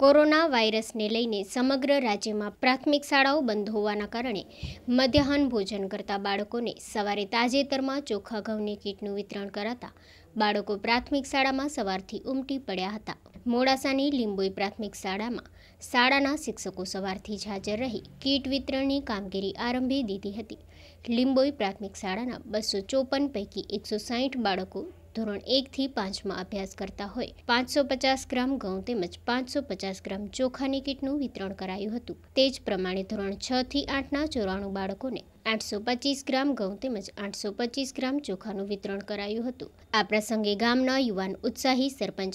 corona વાયરસને લઈને સમગ્ર રાજ્યમાં પ્રાથમિક શાળાઓ બંધ હોવાના કારણે મધ્યાહન ભોજન કરતા બાળકોને સવારે તાજેતરમાં ચોખા ઘઉંની કીટનું વિતરણ કરાતા બાળકો પ્રાથમિક શાળામાં સવારથી ઉમટી પડ્યા હતા મોડાસાની લીંબોઈ પ્રાથમિક શાળામાં શાળાના શિક્ષકો સવારથી જ હાજર રહી કીટ વિતરણની કામગીરી આરંભી દીધી હતી લીંબોઈ પ્રાથમિક શાળાના બસો ચોપન પૈકી એકસો સાહીઠ બાળકો ધોરણ એકથી પાંચમાં અભ્યાસ કરતા હોય પાંચસો પચાસ ગ્રામ ઘઉં તેમજ પાંચસો પચાસ ગ્રામ ચોખાની કીટનું વિતરણ કરાયું હતું તે જ પ્રમાણે ધોરણ છ થી આઠના ચોરાણું બાળકોને આઠસો પચીસ ગ્રામ ઘઉં તેમજ આઠસો પચીસ ગ્રામ ચોખાનું વિતરણ કરાયું હતું આ પ્રસંગે ગામના યુવાન ઉત્સાહી સરપંચ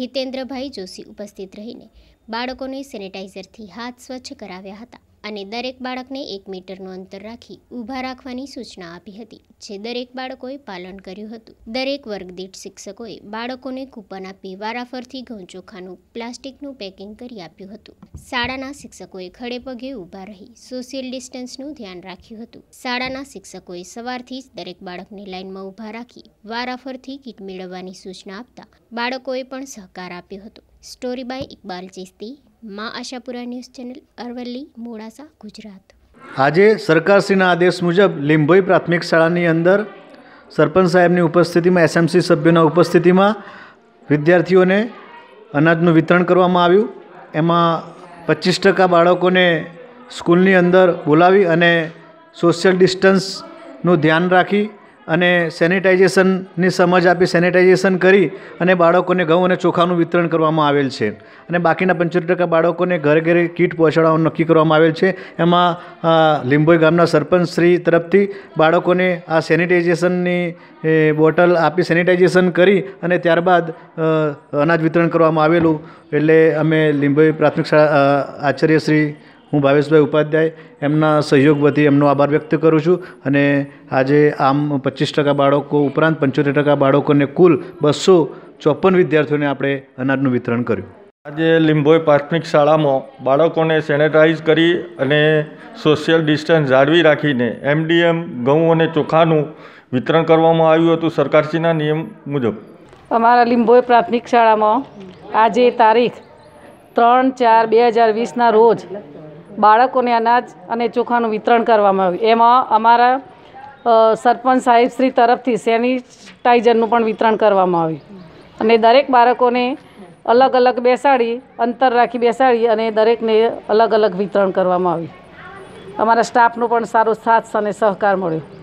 હિતેન્દ્રભાઈ જોશી ઉપસ્થિત રહીને બાળકોને સેનેટાઇઝરથી હાથ સ્વચ્છ કરાવ્યા હતા અને દરેક બાળકને એક મીટરનું અંતર રાખી ઊભા રાખવાની સૂચના આપી હતી જે દરેક બાળકોએ પાલન કર્યું હતું દરેક વર્ગદીઠ શિક્ષકોએ બાળકોને કૂપન આપી વારાફરથી ઘઉં ચોખાનું પ્લાસ્ટિકનું પેકિંગ કરી આપ્યું હતું શાળાના શિક્ષકોએ ખડે પગે ઊભા રહી સોશિયલ ડિસ્ટન્સનું ધ્યાન રાખ્યું હતું શાળાના શિક્ષકોએ સવારથી જ દરેક બાળકને લાઇનમાં ઊભા રાખી વારાફરથી કીટ મેળવવાની સૂચના આપતા બાળકોએ પણ સહકાર આપ્યો હતો story by Iqbal Chishti Maa Ashapura news channel Aravalli Modasa Gujarat આજે સરકારશ્રીના આદેશ મુજબ લીંબોઈ પ્રાથમિક શાળાની અંદર સરપંચ સાહેબની ઉપસ્થિતિમાં એસએમસી સભ્યોના ઉપસ્થિતિમાં વિદ્યાર્થીઓને અનાજનું વિતરણ કરવામાં આવ્યું એમાં પચીસ ટકા બાળકોને સ્કૂલની અંદર બોલાવી અને સોશિયલ ડિસ્ટન્સનું ધ્યાન રાખી અને સેનિટાઇઝેશનની સમજ આપી સેનિટાઇઝેશન કરી અને બાળકોને ઘઉં અને ચોખાનું વિતરણ કરવામાં આવેલ છે અને બાકીના પંચોતેર ટકા બાળકોને ઘરે ઘરે કીટ પહોંચાડવાનું નક્કી કરવામાં આવેલ છે એમાં લીંબોઈ ગામના સરપંચ શ્રી તરફથી બાળકોને આ સેનિટાઇઝેશનની બોટલ આપી સેનિટાઇઝેશન કરી અને ત્યારબાદ અનાજ વિતરણ કરવામાં આવેલું એટલે અમે લીંબોઈ પ્રાથમિક શાળા આચાર્યશ્રી હું ભાવેશભાઈ ઉપાધ્યાય એમના સહયોગ વતી એમનો આભાર વ્યક્ત કરું છું અને આજે આમ પચીસ ટકા બાળકો ઉપરાંત પંચોતેર ટકા બાળકોને કુલ બસો ચોપન વિદ્યાર્થીઓને આપણે અનાજનું વિતરણ કર્યું આજે લીંબોઈ પ્રાથમિક શાળામાં બાળકોને સેનેટાઈઝ કરી અને સોશિયલ ડિસ્ટન્સ જાળવી રાખીને એમડીએમ ઘઉં અને ચોખાનું વિતરણ કરવામાં આવ્યું હતું સરકારશ્રીના નિયમ મુજબ અમારા લીંબોઈ પ્રાથમિક શાળામાં આજે તારીખ ત્રણ ચાર બે હજાર વીસના રોજ બાળકોને અનાજ અને ચોખાનું વિતરણ કરવામાં આવ્યું એમાં અમારા સરપંચ સાહેબ શ્રી તરફથી સેનિટાઈઝરનું પણ વિતરણ કરવામાં આવ્યું અને દરેક બાળકોને અલગ અલગ બેસાડી અંતર રાખી બેસાડી અને દરેકને અલગ અલગ વિતરણ કરવામાં આવ્યું અમારા સ્ટાફનો પણ સારો સાથ અને સહકાર મળ્યો